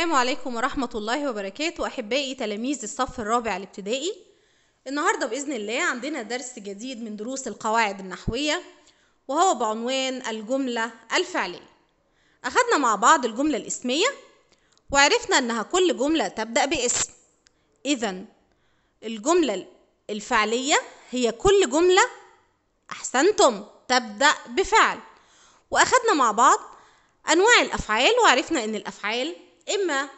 السلام عليكم ورحمة الله وبركاته أحبائي تلاميذ الصف الرابع الابتدائي النهاردة بإذن الله عندنا درس جديد من دروس القواعد النحوية وهو بعنوان الجملة الفعلية أخدنا مع بعض الجملة الاسمية وعرفنا أنها كل جملة تبدأ باسم إذا الجملة الفعلية هي كل جملة أحسنتم تبدأ بفعل وأخدنا مع بعض أنواع الأفعال وعرفنا أن الأفعال إما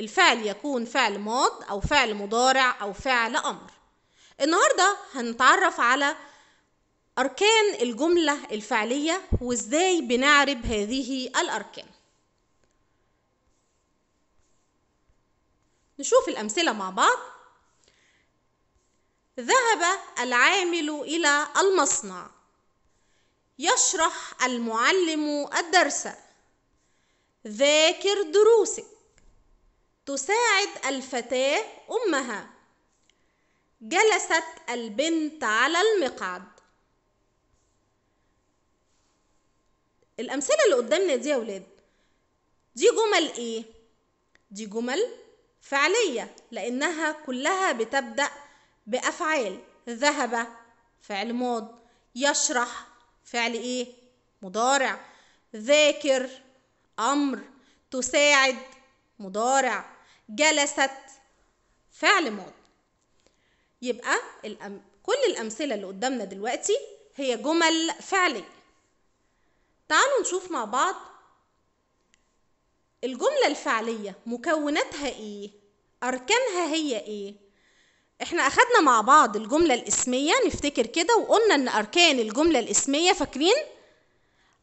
الفعل يكون فعل ماض أو فعل مضارع أو فعل أمر النهاردة هنتعرف على أركان الجملة الفعلية وإزاي بنعرب هذه الأركان نشوف الأمثلة مع بعض ذهب العامل إلى المصنع يشرح المعلم الدرس ذاكر دروسك تساعد الفتاة أمها جلست البنت على المقعد الأمثلة اللي قدامنا دي يا ولاد دي جمل إيه؟ دي جمل فعلية لأنها كلها بتبدأ بأفعال ذهب فعل ماض يشرح فعل إيه؟ مضارع ذاكر امر تساعد مضارع جلست فعل ماض يبقى الأم... كل الامثله اللي قدامنا دلوقتي هي جمل فعليه تعالوا نشوف مع بعض الجمله الفعليه مكوناتها ايه اركانها هي ايه احنا اخدنا مع بعض الجمله الاسميه نفتكر كده وقلنا ان اركان الجمله الاسميه فاكرين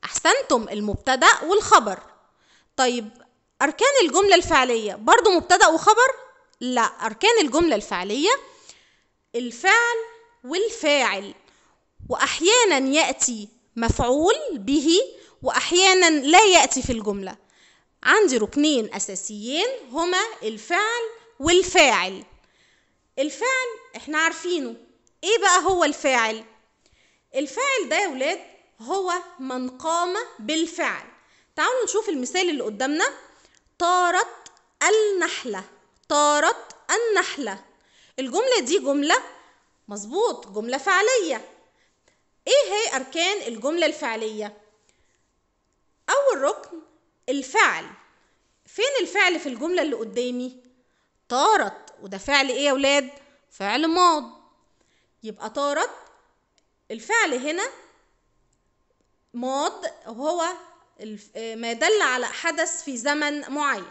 احسنتم المبتدا والخبر طيب أركان الجملة الفعلية برضو مبتدأ وخبر؟ لا أركان الجملة الفعلية الفعل والفاعل وأحيانا يأتي مفعول به وأحيانا لا يأتي في الجملة عندي ركنين أساسيين هما الفعل والفاعل الفعل احنا عارفينه ايه بقى هو الفاعل الفاعل ده يا ولاد هو من قام بالفعل تعالوا نشوف المثال اللي قدامنا طارت النحلة طارت النحلة الجملة دي جملة مظبوط جملة فعلية ايه هي اركان الجملة الفعلية اول ركن الفعل فين الفعل في الجملة اللي قدامي طارت وده فعل ايه يا ولاد فعل ماض يبقى طارت الفعل هنا ماض وهو آه، ما دل على حدث في زمن معين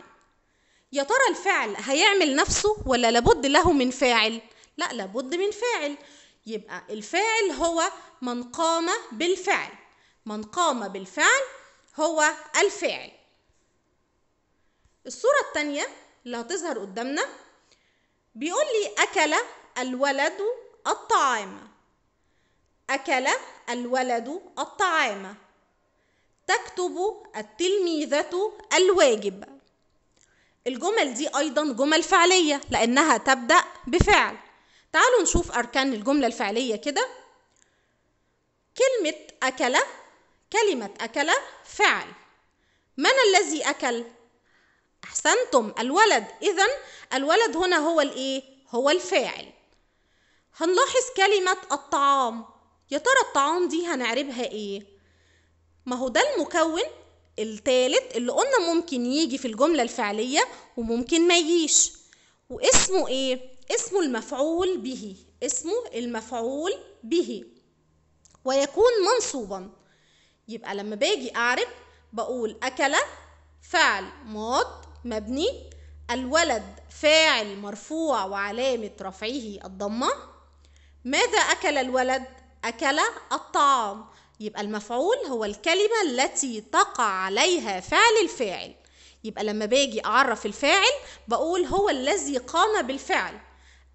يا ترى الفعل هيعمل نفسه ولا لابد له من فاعل لا لابد من فاعل يبقى الفاعل هو من قام بالفعل من قام بالفعل هو الفاعل الصورة التانية اللي هتظهر قدامنا بيقول لي أكل الولد الطعام أكل الولد الطعام تكتب التلميذة الواجب الجمل دي أيضا جمل فعلية لأنها تبدأ بفعل تعالوا نشوف أركان الجملة الفعلية كده كلمة أكل كلمة أكل فعل من الذي أكل؟ أحسنتم الولد إذا الولد هنا هو الإيه؟ هو الفاعل هنلاحظ كلمة الطعام يا ترى الطعام دي هنعربها إيه؟ ما هو ده المكون التالت اللي قلنا ممكن يجي في الجملة الفعلية وممكن ما يجيش واسمه ايه؟ اسمه المفعول به اسمه المفعول به ويكون منصوبا يبقى لما باجي اعرف بقول اكل فعل ماض مبني الولد فاعل مرفوع وعلامة رفعه الضمة ماذا أكل الولد؟ أكل الطعام يبقى المفعول هو الكلمة التي تقع عليها فعل الفاعل يبقى لما باجي أعرف الفاعل بقول هو الذي قام بالفعل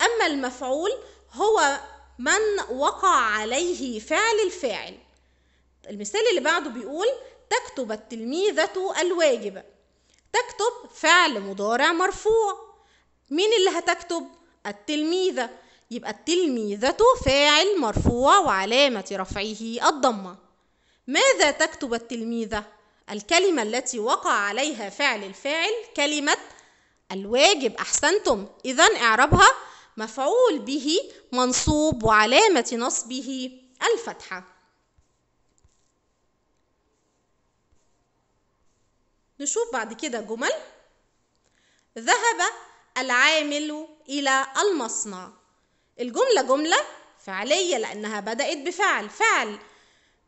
أما المفعول هو من وقع عليه فعل الفاعل المثال اللي بعده بيقول تكتب التلميذة الواجب تكتب فعل مضارع مرفوع مين اللي هتكتب التلميذة يبقى التلميذه فاعل مرفوع وعلامة رفعه الضمة ماذا تكتب التلميذة؟ الكلمة التي وقع عليها فعل الفاعل كلمة الواجب أحسنتم إذا اعربها مفعول به منصوب وعلامة نصبه الفتحة نشوف بعد كده جمل ذهب العامل إلى المصنع الجملة جملة فعلية لأنها بدأت بفعل فعل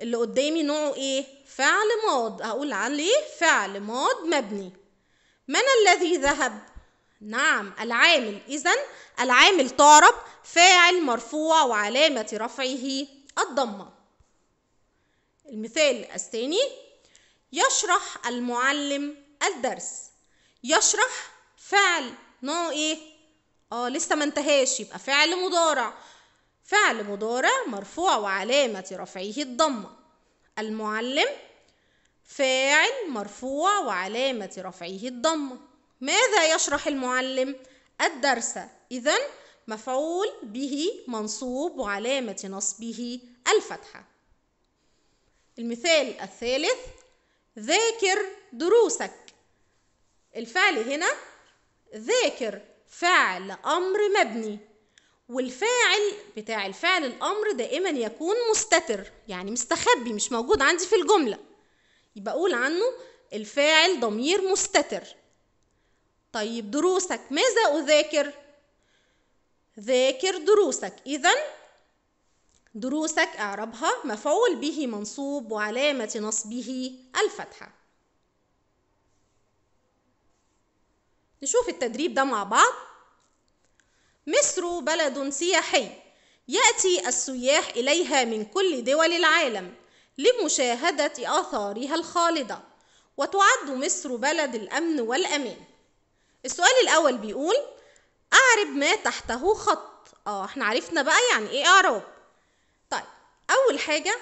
اللي قدامي نوعه إيه؟ فعل ماض أقول عليه فعل ماض مبني من الذي ذهب؟ نعم العامل إذن العامل تعرب فاعل مرفوع وعلامة رفعه الضمة المثال الثاني يشرح المعلم الدرس يشرح فعل نوع إيه؟ اه لسه ما انتهاش يبقى فعل مضارع فعل مضارع مرفوع وعلامة رفعه الضمة المعلم فاعل مرفوع وعلامة رفعه الضمة ماذا يشرح المعلم؟ الدرس إذا مفعول به منصوب وعلامة نصبه الفتحة المثال الثالث ذاكر دروسك الفعل هنا ذاكر فعل أمر مبني والفاعل بتاع الفعل الأمر دائما يكون مستتر يعني مستخبي مش موجود عندي في الجملة يبقى أقول عنه الفاعل ضمير مستتر طيب دروسك ماذا أذاكر؟ ذاكر دروسك إذا دروسك اعربها مفعول به منصوب وعلامة نصبه الفتحة نشوف التدريب ده مع بعض مصر بلد سياحي يأتي السياح إليها من كل دول العالم لمشاهدة آثارها الخالدة وتعد مصر بلد الأمن والأمان السؤال الأول بيقول أعرب ما تحته خط اه احنا عرفنا بقى يعني ايه إعراب طيب أول حاجة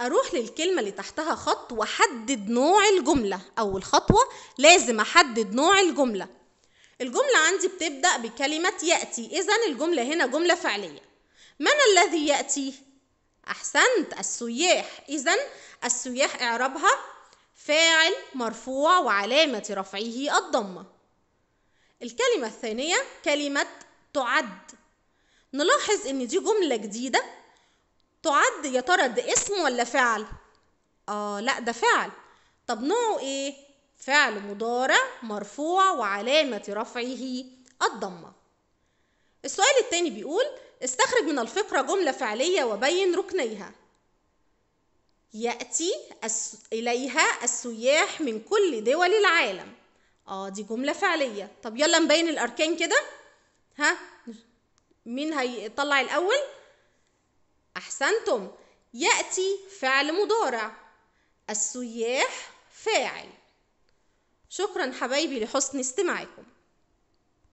اروح للكلمه اللي تحتها خط واحدد نوع الجمله اول خطوه لازم احدد نوع الجمله الجمله عندي بتبدا بكلمه ياتي اذا الجمله هنا جمله فعليه من الذي ياتي احسنت السياح اذا السياح اعرابها فاعل مرفوع وعلامه رفعه الضمه الكلمه الثانيه كلمه تعد نلاحظ ان دي جمله جديده تعد يا ترى ده اسم ولا فعل اه لا ده فعل طب نوعه ايه فعل مضارع مرفوع وعلامة رفعه الضمة السؤال التاني بيقول استخرج من الفقرة جملة فعلية وبين ركنيها يأتي إليها السياح من كل دول العالم اه دي جملة فعلية طب يلا نبين الأركان كده ها مين هيطلع الأول أحسنتم يأتي فعل مضارع السياح فاعل شكرا حبايبي لحسن استماعكم